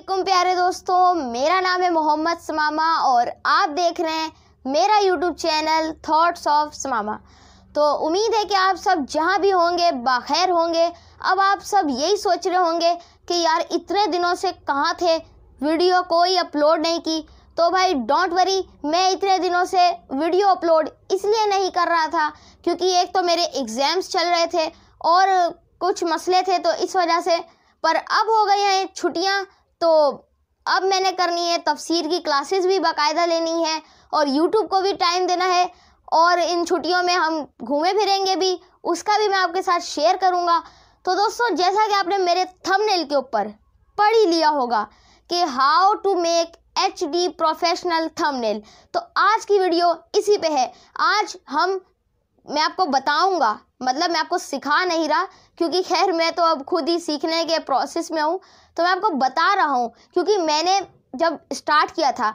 प्यारे दोस्तों मेरा नाम है मोहम्मद समामा और आप देख रहे हैं मेरा यूट्यूब चैनल थॉट्स ऑफ समामा तो उम्मीद है कि आप सब जहाँ भी होंगे बाखैर होंगे अब आप सब यही सोच रहे होंगे कि यार इतने दिनों से कहाँ थे वीडियो कोई अपलोड नहीं की तो भाई डोंट वरी मैं इतने दिनों से वीडियो अपलोड इसलिए नहीं कर रहा था क्योंकि एक तो मेरे एग्ज़ाम्स चल रहे थे और कुछ मसले थे तो इस वजह से पर अब हो गए हैं छुट्टियाँ तो अब मैंने करनी है तफसीर की क्लासेस भी बाकायदा लेनी है और यूट्यूब को भी टाइम देना है और इन छुट्टियों में हम घूमे फिरेंगे भी उसका भी मैं आपके साथ शेयर करूँगा तो दोस्तों जैसा कि आपने मेरे थंबनेल के ऊपर पढ़ ही लिया होगा कि how to make H D professional thumbnail तो आज की वीडियो इसी पे है आज हम मैं आपको बताऊंगा मतलब मैं आपको सिखा नहीं रहा क्योंकि खैर मैं तो अब खुद ही सीखने के प्रोसेस में हूँ तो मैं आपको बता रहा हूँ क्योंकि मैंने जब स्टार्ट किया था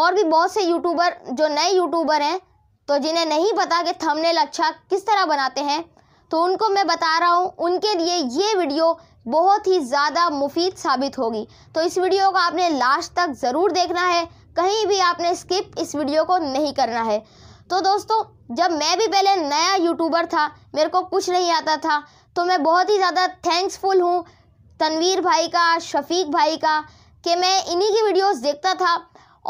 और भी बहुत से यूट्यूबर जो नए यूट्यूबर हैं तो जिन्हें नहीं पता कि थंबनेल अच्छा किस तरह बनाते हैं तो उनको मैं बता रहा हूँ उनके लिए ये वीडियो बहुत ही ज़्यादा मुफीद साबित होगी तो इस वीडियो को आपने लास्ट तक ज़रूर देखना है कहीं भी आपने स्किप इस वीडियो को नहीं करना है तो दोस्तों जब मैं भी पहले नया यूट्यूबर था मेरे को कुछ नहीं आता था तो मैं बहुत ही ज़्यादा थैंक्सफुल हूँ तनवीर भाई का शफीक भाई का कि मैं इन्हीं की वीडियोस देखता था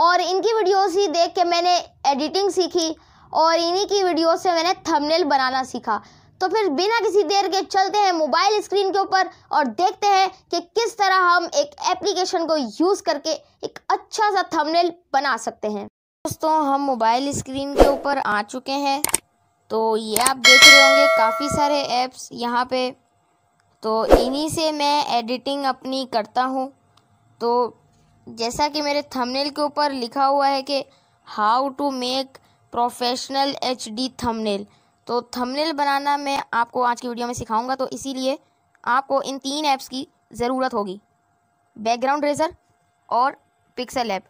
और इनकी वीडियोस ही देख के मैंने एडिटिंग सीखी और इन्हीं की वीडियोस से मैंने थंबनेल बनाना सीखा तो फिर बिना किसी देर के चलते हैं मोबाइल स्क्रीन के ऊपर और देखते हैं कि किस तरह हम एक एप्लीकेशन को यूज़ करके एक अच्छा सा थंबनेल बना सकते हैं दोस्तों हम मोबाइल स्क्रीन के ऊपर आ चुके हैं तो ये आप देख रहे होंगे काफ़ी सारे ऐप्स यहाँ पे तो इन्हीं से मैं एडिटिंग अपनी करता हूँ तो जैसा कि मेरे थंबनेल के ऊपर लिखा हुआ है कि how to make professional H D thumbnail तो थंबनेल बनाना मैं आपको आज की वीडियो में सिखाऊंगा तो इसीलिए आपको इन तीन ऐप्स की ज़रूरत होगी बैकग्राउंड रेजर और पिक्सल ऐप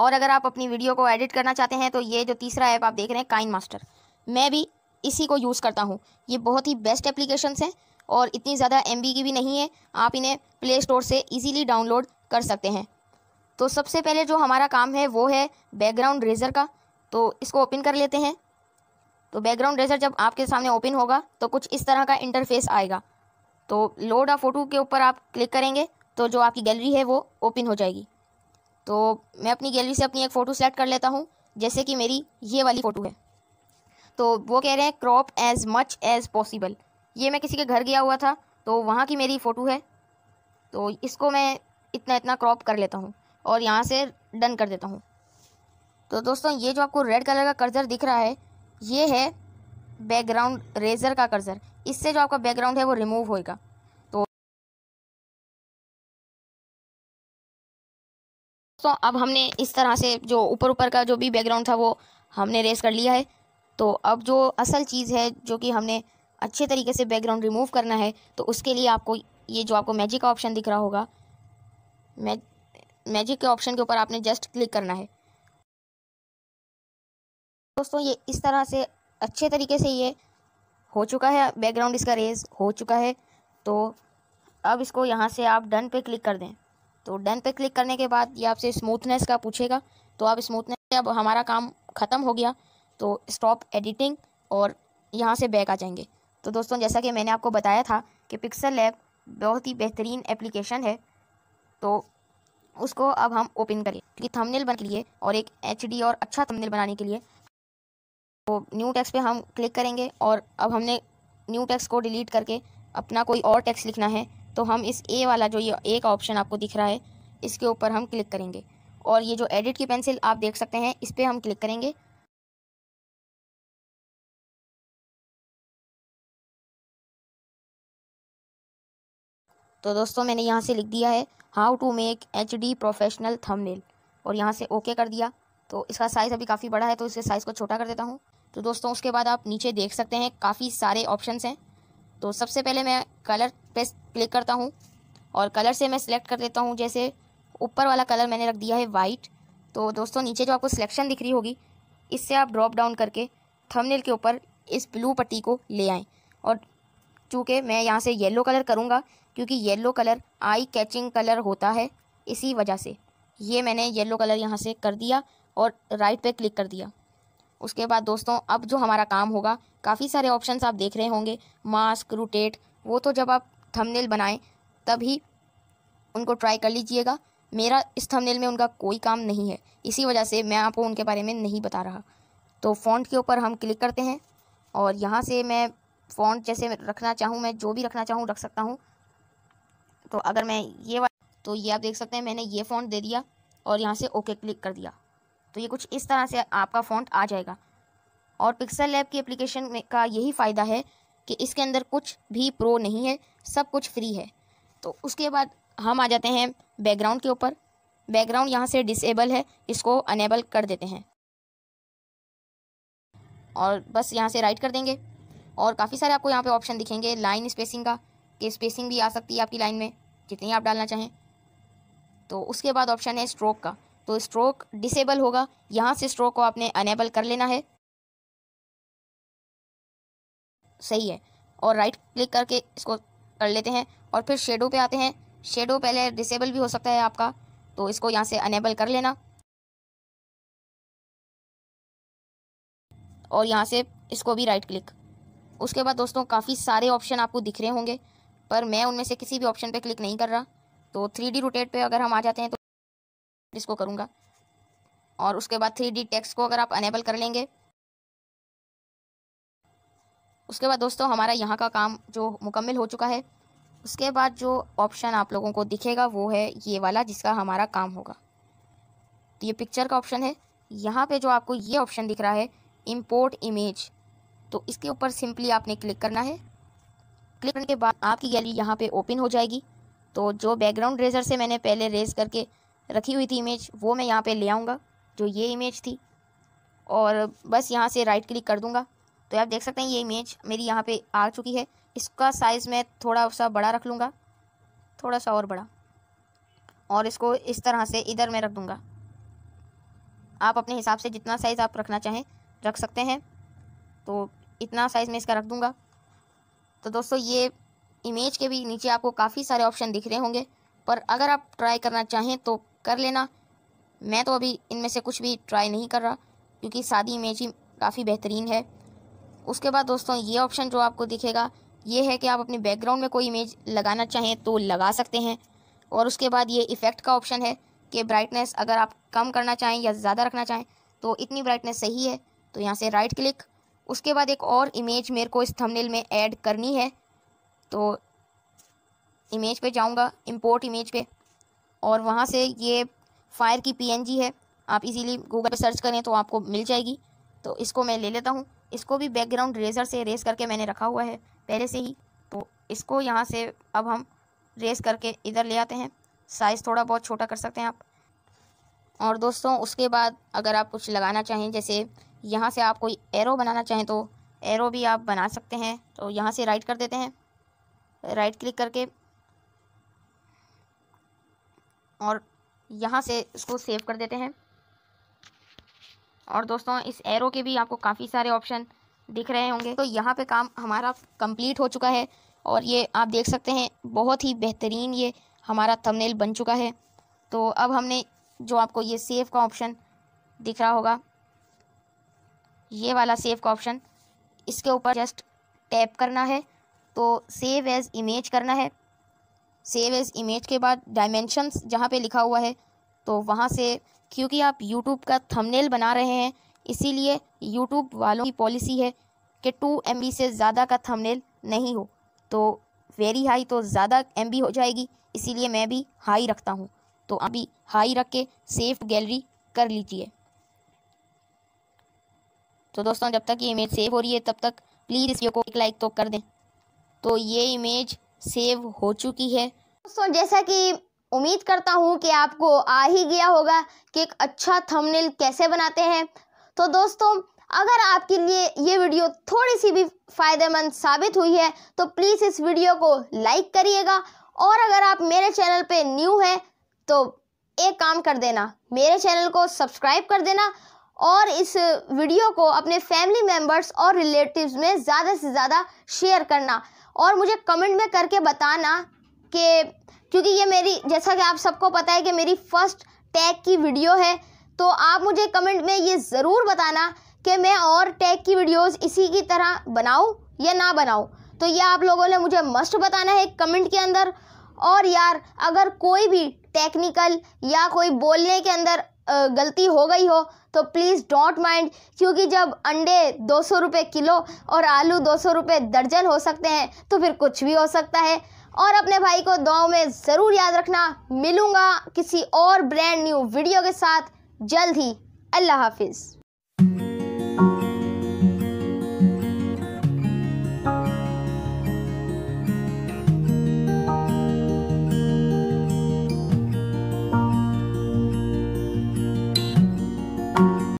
और अगर आप अपनी वीडियो को एडिट करना चाहते हैं तो ये जो तीसरा ऐप आप देख रहे हैं काइन मास्टर मैं भी इसी को यूज़ करता हूँ ये बहुत ही बेस्ट एप्लीकेशन हैं और इतनी ज़्यादा एम की भी नहीं है आप इन्हें प्ले स्टोर से ईज़िली डाउनलोड कर सकते हैं तो सबसे पहले जो हमारा काम है वो है बैकग्राउंड रेजर का तो इसको ओपन कर लेते हैं तो बैकग्राउंड रेजर जब आपके सामने ओपन होगा तो कुछ इस तरह का इंटरफेस आएगा तो लोड आ फोटो के ऊपर आप क्लिक करेंगे तो जो आपकी गैलरी है वो ओपन हो जाएगी तो मैं अपनी गैलरी से अपनी एक फ़ोटो सेलेक्ट कर लेता हूँ जैसे कि मेरी ये वाली फ़ोटो है तो वो कह रहे हैं crop as much as possible ये मैं किसी के घर गया हुआ था तो वहाँ की मेरी फ़ोटो है तो इसको मैं इतना इतना क्रॉप कर लेता हूँ और यहाँ से डन कर देता हूँ तो दोस्तों ये जो आपको रेड कलर का कर्जर दिख रहा है ये है बैकग्राउंड रेजर का कर्जर इससे जो आपका बैकग्राउंड है वो रिमूव होएगा तो दोस्तों अब हमने इस तरह से जो ऊपर ऊपर का जो भी बैकग्राउंड था वो हमने रेस कर लिया है तो अब जो असल चीज़ है जो कि हमने अच्छे तरीके से बैकग्राउंड रिमूव करना है तो उसके लिए आपको ये जो आपको मैजिक का ऑप्शन दिख रहा होगा मैज मैजिक के ऑप्शन के ऊपर आपने जस्ट क्लिक करना है दोस्तों ये इस तरह से अच्छे तरीके से ये हो चुका है बैकग्राउंड इसका रेज हो चुका है तो अब इसको यहाँ से आप डन पे क्लिक कर दें तो डन पे क्लिक करने के बाद ये आपसे स्मूथनेस का पूछेगा तो आप स्मूथनेस अब हमारा काम ख़त्म हो गया तो स्टॉप एडिटिंग और यहाँ से बैक आ जाएंगे तो दोस्तों जैसा कि मैंने आपको बताया था कि पिक्सल लैब बहुत ही बेहतरीन एप्लीकेशन है तो उसको अब हम ओपन करें क्योंकि थंबनेल बनाने के लिए और एक एच और अच्छा थंबनेल बनाने के लिए तो न्यू टैक्स पे हम क्लिक करेंगे और अब हमने न्यू टैक्स को डिलीट करके अपना कोई और टैक्स लिखना है तो हम इस ए वाला जो ये एक ऑप्शन आपको दिख रहा है इसके ऊपर हम क्लिक करेंगे और ये जो एडिट की पेंसिल आप देख सकते हैं इस पर हम क्लिक करेंगे तो दोस्तों मैंने यहाँ से लिख दिया है how to make H D professional thumb और यहाँ से ओके कर दिया तो इसका साइज़ अभी काफ़ी बड़ा है तो इसके साइज़ को छोटा कर देता हूँ तो दोस्तों उसके बाद आप नीचे देख सकते हैं काफ़ी सारे ऑप्शन हैं तो सबसे पहले मैं कलर पे क्लिक करता हूँ और कलर से मैं सिलेक्ट कर देता हूँ जैसे ऊपर वाला कलर मैंने रख दिया है वाइट तो दोस्तों नीचे जो आपको सिलेक्शन दिख रही होगी इससे आप ड्रॉप डाउन करके थंबनेल के ऊपर इस ब्लू पट्टी को ले आएँ और चूँकि मैं यहाँ से येलो कलर करूँगा क्योंकि yellow colour eye catching colour होता है इसी वजह से ये मैंने येलो कलर यहाँ से कर दिया और राइट पे क्लिक कर दिया उसके बाद दोस्तों अब जो हमारा काम होगा काफ़ी सारे ऑप्शंस आप देख रहे होंगे मास्क रोटेट वो तो जब आप थंबनेल बनाएं तभी उनको ट्राई कर लीजिएगा मेरा इस थंबनेल में उनका कोई काम नहीं है इसी वजह से मैं आपको उनके बारे में नहीं बता रहा तो फॉन्ट के ऊपर हम क्लिक करते हैं और यहाँ से मैं फॉन्ट जैसे रखना चाहूँ मैं जो भी रखना चाहूँ रख सकता हूँ तो अगर मैं ये तो ये आप देख सकते हैं मैंने ये फ़ॉन्ट दे दिया और यहाँ से ओके क्लिक कर दिया तो ये कुछ इस तरह से आपका फ़ॉन्ट आ जाएगा और पिक्सल लैब की एप्लीकेशन में का यही फ़ायदा है कि इसके अंदर कुछ भी प्रो नहीं है सब कुछ फ्री है तो उसके बाद हम आ जाते हैं बैकग्राउंड के ऊपर बैकग्राउंड यहाँ से डिसेबल है इसको अनेबल कर देते हैं और बस यहाँ से राइट कर देंगे और काफ़ी सारे आपको यहाँ पे ऑप्शन दिखेंगे लाइन स्पेसिंग का कि स्पेसिंग भी आ सकती है आपकी लाइन में जितनी आप डालना चाहें तो उसके बाद ऑप्शन है स्ट्रोक का तो स्ट्रोक डिसेबल होगा यहाँ से स्ट्रोक को आपने अनेबल कर लेना है सही है और राइट क्लिक करके इसको कर लेते हैं और फिर शेडो पे आते हैं शेडो पहले डिसेबल भी हो सकता है आपका तो इसको यहाँ से अनेबल कर लेना और यहाँ से इसको भी राइट क्लिक उसके बाद दोस्तों काफ़ी सारे ऑप्शन आपको दिख रहे होंगे पर मैं उनमें से किसी भी ऑप्शन पे क्लिक नहीं कर रहा तो थ्री डी रोटेट पे अगर हम आ जाते हैं तो इसको करूँगा और उसके बाद थ्री डी टेक्स्ट को अगर आप अनेबल कर लेंगे उसके बाद दोस्तों हमारा यहाँ का काम जो मुकम्मल हो चुका है उसके बाद जो ऑप्शन आप लोगों को दिखेगा वो है ये वाला जिसका हमारा काम होगा तो ये पिक्चर का ऑप्शन है यहाँ पे जो आपको ये ऑप्शन दिख रहा है इम्पोर्ट इमेज तो इसके ऊपर सिंपली आपने क्लिक करना है क्लिक करने के बाद आपकी गैलरी यहाँ पे ओपन हो जाएगी तो जो बैकग्राउंड रेजर से मैंने पहले रेज करके रखी हुई थी इमेज वो मैं यहाँ पे ले आऊँगा जो ये इमेज थी और बस यहाँ से राइट क्लिक कर दूँगा तो आप देख सकते हैं ये इमेज मेरी यहाँ पे आ चुकी है इसका साइज़ मैं थोड़ा सा बड़ा रख लूँगा थोड़ा सा और बड़ा और इसको इस तरह से इधर मैं रख दूँगा आप अपने हिसाब से जितना साइज़ आप रखना चाहें रख सकते हैं तो इतना साइज़ मैं इसका रख दूँगा तो दोस्तों ये इमेज के भी नीचे आपको काफ़ी सारे ऑप्शन दिख रहे होंगे पर अगर आप ट्राई करना चाहें तो कर लेना मैं तो अभी इनमें से कुछ भी ट्राई नहीं कर रहा क्योंकि सादी इमेज ही काफ़ी बेहतरीन है उसके बाद दोस्तों ये ऑप्शन जो आपको दिखेगा ये है कि आप अपने बैकग्राउंड में कोई इमेज लगाना चाहें तो लगा सकते हैं और उसके बाद ये इफ़ेक्ट का ऑप्शन है कि ब्राइटनेस अगर आप कम करना चाहें या ज़्यादा रखना चाहें तो इतनी ब्राइटनेस सही है तो यहाँ से राइट क्लिक उसके बाद एक और इमेज मेरे को इस थंबनेल में ऐड करनी है तो इमेज पे जाऊंगा इंपोर्ट इमेज पे और वहाँ से ये फायर की पीएनजी है आप इजीली गूगल पे सर्च करें तो आपको मिल जाएगी तो इसको मैं ले लेता हूँ इसको भी बैकग्राउंड रेजर से रेस करके मैंने रखा हुआ है पहले से ही तो इसको यहाँ से अब हम रेस करके इधर ले आते हैं साइज़ थोड़ा बहुत छोटा कर सकते हैं आप और दोस्तों उसके बाद अगर आप कुछ लगाना चाहें जैसे यहाँ से आप कोई एरो बनाना चाहें तो एरो भी आप बना सकते हैं तो यहाँ से राइट कर देते हैं राइट क्लिक करके और यहाँ से इसको सेव कर देते हैं और दोस्तों इस एरो के भी आपको काफ़ी सारे ऑप्शन दिख रहे होंगे तो यहाँ पे काम हमारा कंप्लीट हो चुका है और ये आप देख सकते हैं बहुत ही बेहतरीन ये हमारा थंबनेल बन चुका है तो अब हमने जो आपको ये सेव का ऑप्शन दिख रहा होगा ये वाला सेव का ऑप्शन इसके ऊपर जस्ट टैप करना है तो सेव एज़ इमेज करना है सेव एज़ इमेज के बाद डायमेंशंस जहाँ पे लिखा हुआ है तो वहाँ से क्योंकि आप यूट्यूब का थंबनेल बना रहे हैं इसीलिए यूट्यूब वालों की पॉलिसी है कि टू एम से ज़्यादा का थंबनेल नहीं हो तो वेरी हाई तो ज़्यादा एम हो जाएगी इसीलिए मैं भी हाई रखता हूँ तो अभी हाई रख के सेफ गैलरी कर लीजिए तो दोस्तों जब तक ये इमेज सेव हो रही है तब तक प्लीज़ इस वीडियो को एक लाइक तो कर दें तो ये इमेज सेव हो चुकी है दोस्तों जैसा कि उम्मीद करता हूँ कि आपको आ ही गया होगा कि एक अच्छा थंबनेल कैसे बनाते हैं तो दोस्तों अगर आपके लिए ये वीडियो थोड़ी सी भी फ़ायदेमंद साबित हुई है तो प्लीज़ इस वीडियो को लाइक करिएगा और अगर आप मेरे चैनल पे न्यू हैं तो एक काम कर देना मेरे चैनल को सब्सक्राइब कर देना और इस वीडियो को अपने फैमिली मेम्बर्स और रिलेटिव्स में ज़्यादा से ज़्यादा शेयर करना और मुझे कमेंट में करके बताना कि क्योंकि ये मेरी जैसा कि आप सबको पता है कि मेरी फ़र्स्ट टैग की वीडियो है तो आप मुझे कमेंट में ये ज़रूर बताना कि मैं और टैग की वीडियोस इसी की तरह बनाऊं या ना बनाऊं तो ये आप लोगों ने मुझे मस्ट बताना है कमेंट के अंदर और यार अगर कोई भी टेक्निकल या कोई बोलने के अंदर गलती हो गई हो तो प्लीज़ डोंट माइंड क्योंकि जब अंडे दो सौ रुपये किलो और आलू दो सौ रुपये दर्जन हो सकते हैं तो फिर कुछ भी हो सकता है और अपने भाई को दुआ में ज़रूर याद रखना मिलूँगा किसी और ब्रांड न्यू वीडियो के साथ जल्द ही अल्लाह हाफिज़